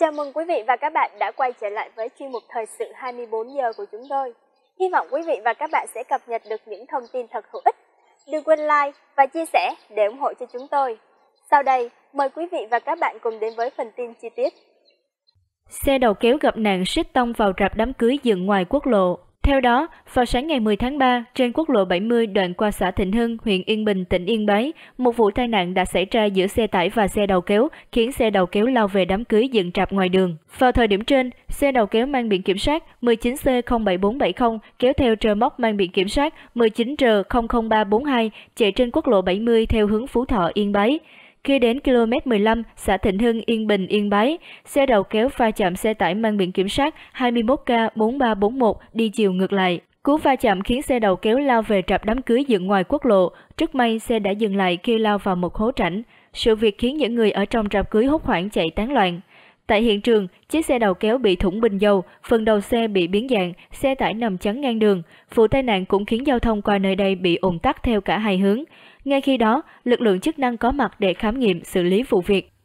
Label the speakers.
Speaker 1: Chào mừng quý vị và các bạn đã quay trở lại với chuyên mục Thời sự 24 giờ của chúng tôi. Hy vọng quý vị và các bạn sẽ cập nhật được những thông tin thật hữu ích. Đừng quên like và chia sẻ để ủng hộ cho chúng tôi. Sau đây, mời quý vị và các bạn cùng đến với phần tin chi tiết.
Speaker 2: Xe đầu kéo gặp nạn suýt tông vào rạp đám cưới dựng ngoài quốc lộ. Theo đó, vào sáng ngày 10 tháng 3, trên quốc lộ 70 đoạn qua xã Thịnh Hưng, huyện Yên Bình, tỉnh Yên Bái, một vụ tai nạn đã xảy ra giữa xe tải và xe đầu kéo, khiến xe đầu kéo lao về đám cưới dựng trạp ngoài đường. Vào thời điểm trên, xe đầu kéo mang biển kiểm soát 19C07470 kéo theo trơ móc mang biển kiểm soát 19R00342 chạy trên quốc lộ 70 theo hướng Phú Thọ Yên Bái. Khi đến km 15, xã Thịnh Hưng, Yên Bình, Yên Bái, xe đầu kéo pha chạm xe tải mang biển kiểm soát 21K4341 đi chiều ngược lại. Cú va chạm khiến xe đầu kéo lao về trạp đám cưới dựng ngoài quốc lộ. Trước may, xe đã dừng lại khi lao vào một hố rảnh. Sự việc khiến những người ở trong trạp cưới hốt hoảng chạy tán loạn. Tại hiện trường, chiếc xe đầu kéo bị thủng bình dầu, phần đầu xe bị biến dạng, xe tải nằm chắn ngang đường. Vụ tai nạn cũng khiến giao thông qua nơi đây bị ùn tắc theo cả hai hướng. Ngay khi đó, lực lượng chức năng có mặt để khám nghiệm xử lý vụ việc.